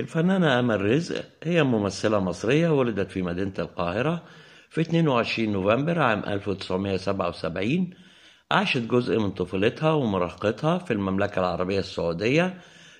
الفنانة أمل رزق هي ممثلة مصرية ولدت في مدينة القاهرة في 22 نوفمبر عام 1977 عاشت جزء من طفولتها ومراهقتها في المملكة العربية السعودية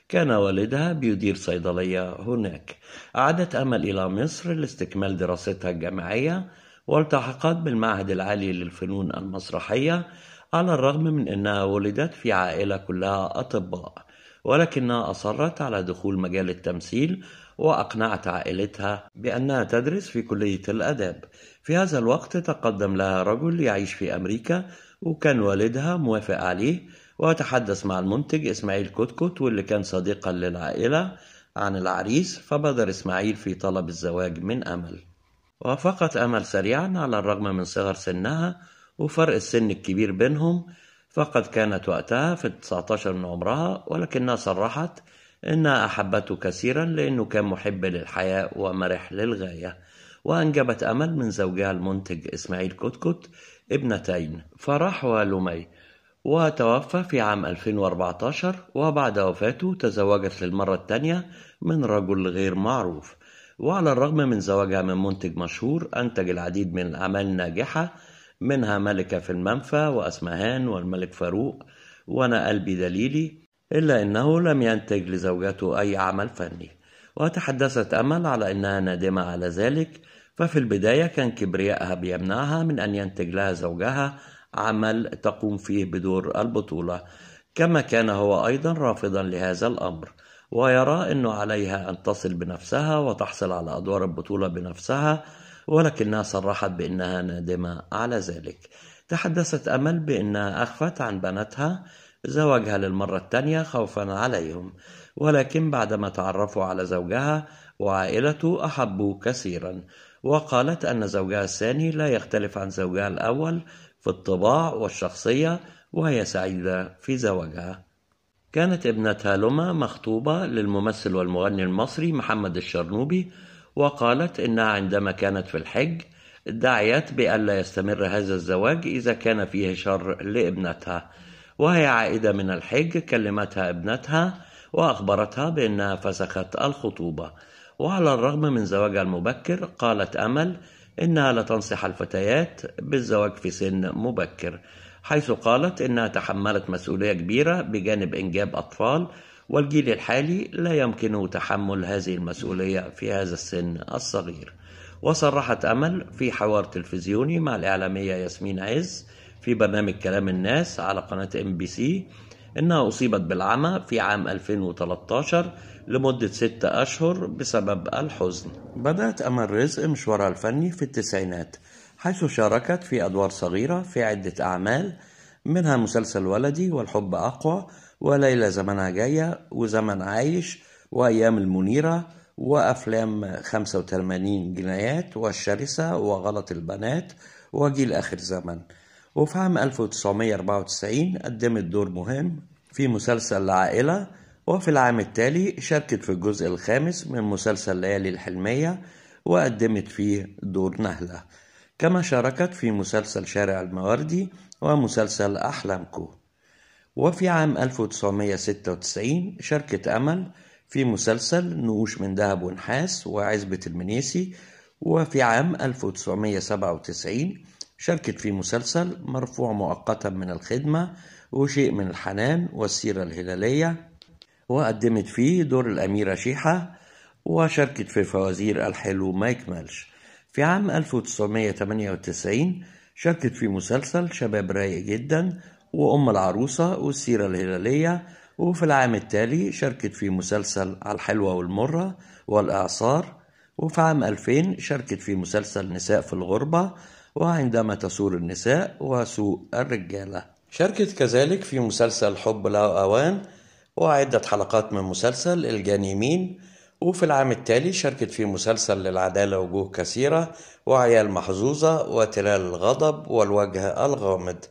كان والدها بيدير صيدلية هناك عادت أمل إلى مصر لاستكمال دراستها الجامعية والتحقت بالمعهد العالي للفنون المسرحية على الرغم من أنها ولدت في عائلة كلها أطباء ولكنها أصرت على دخول مجال التمثيل وأقنعت عائلتها بأنها تدرس في كلية الآداب في هذا الوقت تقدم لها رجل يعيش في أمريكا وكان والدها موافق عليه وتحدث مع المنتج إسماعيل كتكوت واللي كان صديقا للعائلة عن العريس فبادر إسماعيل في طلب الزواج من أمل وافقت أمل سريعا على الرغم من صغر سنها وفرق السن الكبير بينهم فقد كانت وقتها في 19 من عمرها ولكنها صرحت إنها أحبته كثيرا لأنه كان محب للحياة ومرح للغاية وأنجبت أمل من زوجها المنتج إسماعيل كتكت ابنتين فرح ولمي وتوفى في عام 2014 وبعد وفاته تزوجت للمرة الثانية من رجل غير معروف وعلى الرغم من زواجها من منتج مشهور أنتج العديد من الأعمال الناجحة منها ملكة في المنفى وأسمهان والملك فاروق وأنا قلبي دليلي إلا أنه لم ينتج لزوجته أي عمل فني وتحدثت أمل على أنها نادمة على ذلك ففي البداية كان كبريائها بيمنعها من أن ينتج لها زوجها عمل تقوم فيه بدور البطولة كما كان هو أيضا رافضا لهذا الأمر ويرى أنه عليها أن تصل بنفسها وتحصل على أدوار البطولة بنفسها ولكنها صرحت بأنها نادمة على ذلك تحدثت أمل بأنها أخفت عن بناتها زواجها للمرة التانية خوفا عليهم ولكن بعدما تعرفوا على زوجها وعائلته أحبوه كثيرا وقالت أن زوجها الثاني لا يختلف عن زوجها الأول في الطباع والشخصية وهي سعيدة في زواجها كانت ابنتها لما مخطوبة للممثل والمغني المصري محمد الشرنوبي وقالت إنها عندما كانت في الحج دعيت بألا يستمر هذا الزواج إذا كان فيه شر لابنتها وهي عائدة من الحج كلمتها ابنتها وأخبرتها بأنها فسخت الخطوبة وعلى الرغم من زواجها المبكر قالت أمل إنها لا تنصح الفتيات بالزواج في سن مبكر حيث قالت إنها تحملت مسؤولية كبيرة بجانب إنجاب أطفال والجيل الحالي لا يمكنه تحمل هذه المسؤولية في هذا السن الصغير وصرحت أمل في حوار تلفزيوني مع الإعلامية ياسمين عز في برنامج كلام الناس على قناة ام بي سي إنها أصيبت بالعمى في عام 2013 لمدة ستة أشهر بسبب الحزن بدأت أمل رزق مشوارها الفني في التسعينات حيث شاركت في أدوار صغيرة في عدة أعمال منها مسلسل ولدي والحب أقوى وليلى زمانها جاية وزمن عايش وأيام المنيرة وأفلام 85 جنايات والشرسة وغلط البنات وجيل آخر زمن وفي عام 1994 قدمت دور مهم في مسلسل العائلة وفي العام التالي شاركت في الجزء الخامس من مسلسل ليالي الحلمية وقدمت فيه دور نهلة كما شاركت في مسلسل شارع المواردي ومسلسل أحلامكو وفي عام 1996 شاركت أمل في مسلسل نقوش من ذهب ونحاس وعزبة المنيسي وفي عام 1997 شاركت في مسلسل مرفوع مؤقتا من الخدمة وشيء من الحنان والسيرة الهلالية وقدمت فيه دور الأميرة شيحة وشاركت في فوازير الحلو مايك مالش في عام 1998 شاركت في مسلسل شباب رايق جدا وأم العروسة والسيرة الهلالية وفي العام التالي شاركت في مسلسل الحلوة والمرة والإعصار وفي عام 2000 شاركت في مسلسل نساء في الغربة وعندما تسور النساء وسوء الرجالة شاركت كذلك في مسلسل حب له أوان وعدة حلقات من مسلسل الجانيمين وفي العام التالي شاركت في مسلسل للعدالة وجوه كثيرة وعيال محظوظة وتلال الغضب والوجه الغامض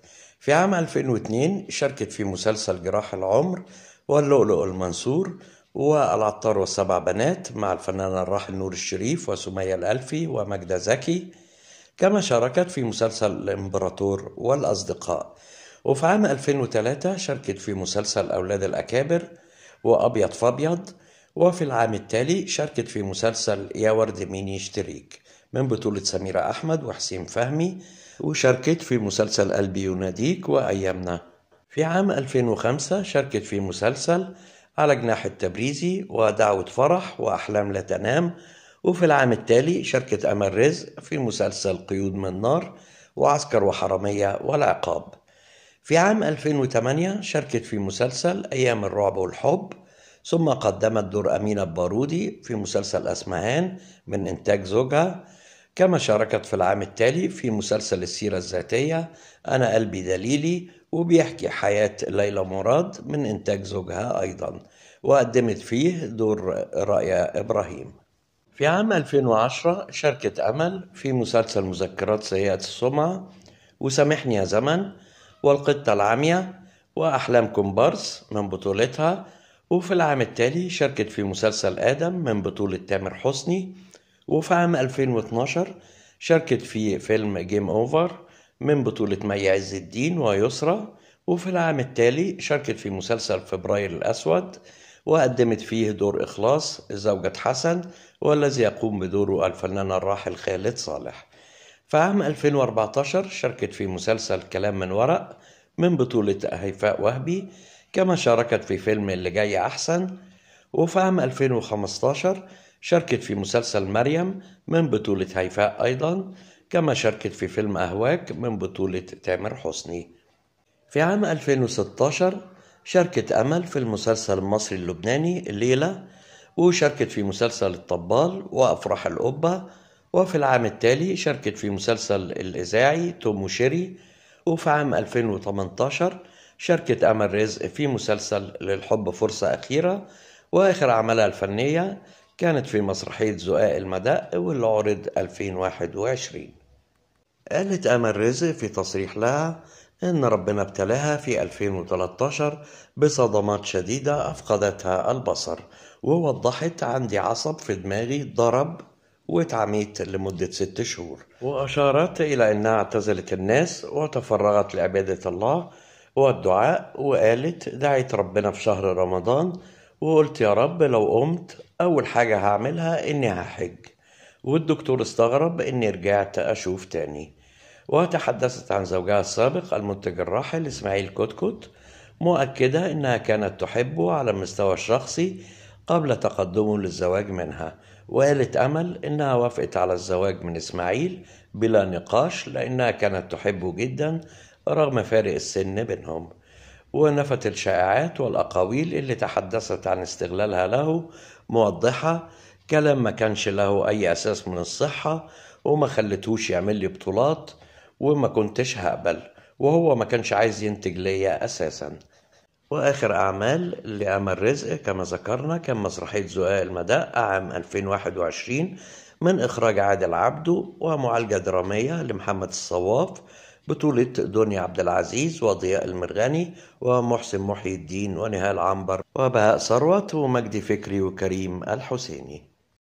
في عام 2002 شاركت في مسلسل جراح العمر واللؤلؤ المنصور والعطار والسبع بنات مع الفنانة الراحل نور الشريف وسمية الألفي ومجدة زكي كما شاركت في مسلسل الإمبراطور والأصدقاء وفي عام 2003 شاركت في مسلسل أولاد الأكابر وأبيض فأبيض وفي العام التالي شاركت في مسلسل يا ورد مين يشتريك من بطولة سميرة أحمد وحسين فهمي وشاركت في مسلسل قلبي يناديك وأيامنا في عام 2005 شاركت في مسلسل على جناح التبريزي ودعوة فرح وأحلام لا تنام وفي العام التالي شاركت أمل رزق في مسلسل قيود من نار وعسكر وحرامية والعقاب في عام 2008 شاركت في مسلسل أيام الرعب والحب ثم قدمت دور أمينة بارودي في مسلسل أسمهان من إنتاج زوجها كما شاركت في العام التالي في مسلسل السيرة الذاتية أنا قلبي دليلي وبيحكي حياة ليلى مراد من إنتاج زوجها أيضا وقدمت فيه دور رأيا إبراهيم في عام 2010 شاركت أمل في مسلسل مذكرات سيئة السمعة وسامحني يا زمن والقطة العمية وأحلام كومبارس من بطولتها وفي العام التالي شاركت في مسلسل آدم من بطولة تامر حسني وفي عام 2012 شاركت في فيلم جيم أوفر من بطولة مي عز الدين ويسرى وفي العام التالي شاركت في مسلسل فبراير الأسود وقدمت فيه دور إخلاص زوجة حسن والذي يقوم بدوره الفنان الراحل خالد صالح في عام 2014 شاركت في مسلسل كلام من ورق من بطولة هيفاء وهبي كما شاركت في فيلم اللي جاي أحسن وفي عام 2015 شاركت في مسلسل مريم من بطولة هيفاء أيضا كما شاركت في فيلم أهواك من بطولة تامر حسني في عام 2016 شاركت أمل في المسلسل المصري اللبناني الليلة وشاركت في مسلسل الطبال وأفراح القبة وفي العام التالي شاركت في مسلسل الإذاعي توم وشيري وفي عام 2018 شاركت أمل رزق في مسلسل للحب فرصة أخيرة وآخر عملها الفنية كانت في مسرحية زقاق المدق واللي عرض 2021 قالت أمل رزق في تصريح لها إن ربنا ابتلاها في 2013 بصدمات شديدة أفقدتها البصر ووضحت عندي عصب في دماغي ضرب واتعميت لمدة ست شهور وأشارت إلى أنها اعتزلت الناس وتفرغت لعبادة الله والدعاء وقالت دعيت ربنا في شهر رمضان وقلت يا رب لو قمت أول حاجة هعملها إني هحج والدكتور استغرب إني رجعت أشوف تاني وتحدثت عن زوجها السابق المنتج الراحل إسماعيل كتكوت مؤكدة إنها كانت تحبه على المستوى الشخصي قبل تقدمه للزواج منها وقالت أمل إنها وافقت على الزواج من إسماعيل بلا نقاش لأنها كانت تحبه جدا رغم فارق السن بينهم ونفت الشائعات والأقاويل اللي تحدثت عن استغلالها له موضحة كلام ما كانش له أي أساس من الصحة وما خلتهوش يعمل لي بطولات وما كنتش هقبل وهو ما كانش عايز ينتج ليا أساسا وآخر أعمال لأمل رزق كما ذكرنا كان مسرحية زقاق المداء عام 2021 من إخراج عادل عبده ومعالجة درامية لمحمد الصواف بطولة دنيا عبد العزيز وضياء المرغني ومحسن محي الدين ونهال عنبر وبهاء ثروت ومجدي فكري وكريم الحسيني